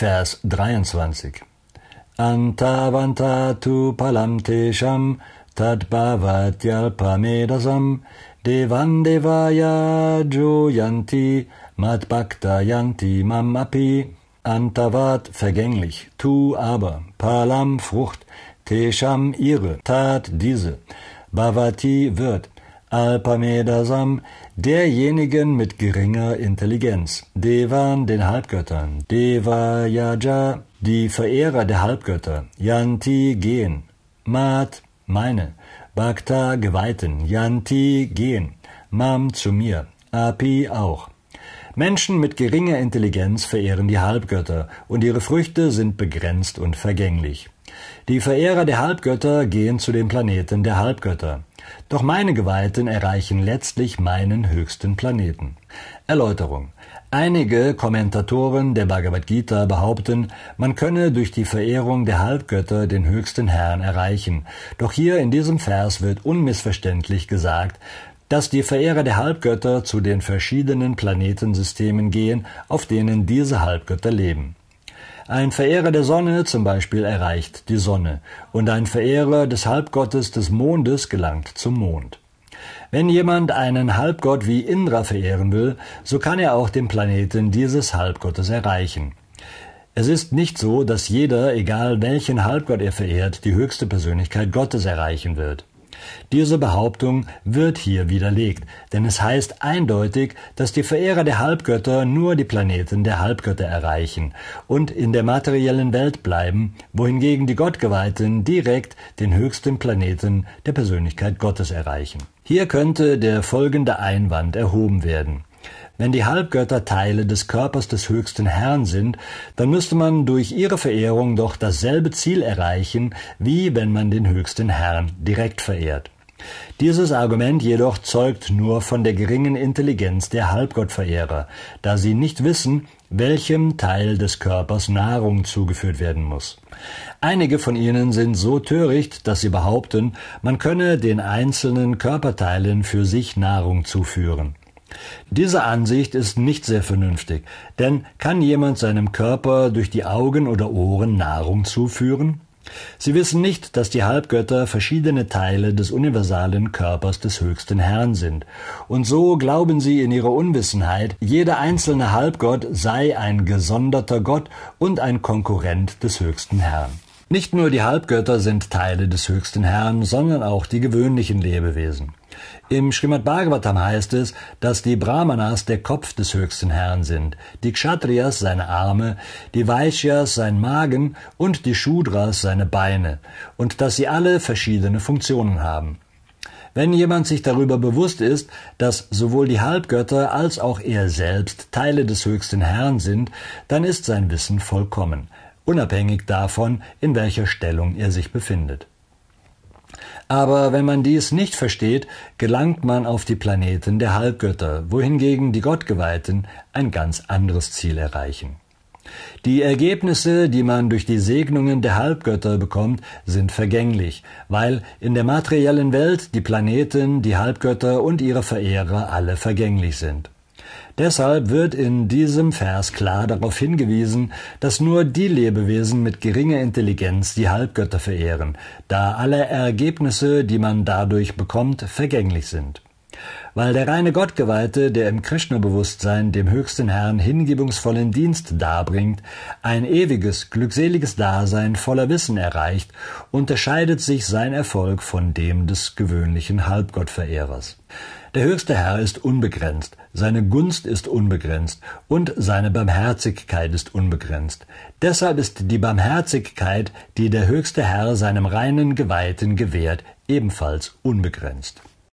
Vers 23. Antavanta tu palamtesham tadbhavatyalpamedasam devandevaya joyanti madbhaktayanti mamapi antavat vergänglich tu aber palam Frucht tesham ihre tat diese bhavati wird Alpamedasam, derjenigen mit geringer Intelligenz, Devan, den Halbgöttern, Devayaja, die Verehrer der Halbgötter, Yanti, gehen, Mat, meine, Bhakta, Geweihten, Yanti, gehen, Mam, zu mir, Api, auch. Menschen mit geringer Intelligenz verehren die Halbgötter, und ihre Früchte sind begrenzt und vergänglich. Die Verehrer der Halbgötter gehen zu den Planeten der Halbgötter. Doch meine Gewalten erreichen letztlich meinen höchsten Planeten. Erläuterung. Einige Kommentatoren der Bhagavad Gita behaupten, man könne durch die Verehrung der Halbgötter den höchsten Herrn erreichen. Doch hier in diesem Vers wird unmissverständlich gesagt, dass die Verehrer der Halbgötter zu den verschiedenen Planetensystemen gehen, auf denen diese Halbgötter leben. Ein Verehrer der Sonne zum Beispiel erreicht die Sonne und ein Verehrer des Halbgottes des Mondes gelangt zum Mond. Wenn jemand einen Halbgott wie Indra verehren will, so kann er auch den Planeten dieses Halbgottes erreichen. Es ist nicht so, dass jeder, egal welchen Halbgott er verehrt, die höchste Persönlichkeit Gottes erreichen wird. Diese Behauptung wird hier widerlegt, denn es heißt eindeutig, dass die Verehrer der Halbgötter nur die Planeten der Halbgötter erreichen und in der materiellen Welt bleiben, wohingegen die Gottgeweihten direkt den höchsten Planeten der Persönlichkeit Gottes erreichen. Hier könnte der folgende Einwand erhoben werden wenn die Halbgötter Teile des Körpers des höchsten Herrn sind, dann müsste man durch ihre Verehrung doch dasselbe Ziel erreichen, wie wenn man den höchsten Herrn direkt verehrt. Dieses Argument jedoch zeugt nur von der geringen Intelligenz der Halbgottverehrer, da sie nicht wissen, welchem Teil des Körpers Nahrung zugeführt werden muss. Einige von ihnen sind so töricht, dass sie behaupten, man könne den einzelnen Körperteilen für sich Nahrung zuführen. Diese Ansicht ist nicht sehr vernünftig, denn kann jemand seinem Körper durch die Augen oder Ohren Nahrung zuführen? Sie wissen nicht, dass die Halbgötter verschiedene Teile des universalen Körpers des höchsten Herrn sind, und so glauben sie in ihrer Unwissenheit, jeder einzelne Halbgott sei ein gesonderter Gott und ein Konkurrent des höchsten Herrn. Nicht nur die Halbgötter sind Teile des höchsten Herrn, sondern auch die gewöhnlichen Lebewesen. Im Srimad Bhagavatam heißt es, dass die Brahmanas der Kopf des höchsten Herrn sind, die Kshatriyas seine Arme, die Vaishyas sein Magen und die Shudras seine Beine und dass sie alle verschiedene Funktionen haben. Wenn jemand sich darüber bewusst ist, dass sowohl die Halbgötter als auch er selbst Teile des höchsten Herrn sind, dann ist sein Wissen vollkommen unabhängig davon, in welcher Stellung er sich befindet. Aber wenn man dies nicht versteht, gelangt man auf die Planeten der Halbgötter, wohingegen die Gottgeweihten ein ganz anderes Ziel erreichen. Die Ergebnisse, die man durch die Segnungen der Halbgötter bekommt, sind vergänglich, weil in der materiellen Welt die Planeten, die Halbgötter und ihre Verehrer alle vergänglich sind. Deshalb wird in diesem Vers klar darauf hingewiesen, dass nur die Lebewesen mit geringer Intelligenz die Halbgötter verehren, da alle Ergebnisse, die man dadurch bekommt, vergänglich sind weil der reine Gottgeweihte, der im Krishna-Bewusstsein dem höchsten Herrn hingebungsvollen Dienst darbringt, ein ewiges, glückseliges Dasein voller Wissen erreicht, unterscheidet sich sein Erfolg von dem des gewöhnlichen Halbgottverehrers. Der höchste Herr ist unbegrenzt, seine Gunst ist unbegrenzt und seine Barmherzigkeit ist unbegrenzt. Deshalb ist die Barmherzigkeit, die der höchste Herr seinem reinen Geweihten gewährt, ebenfalls unbegrenzt.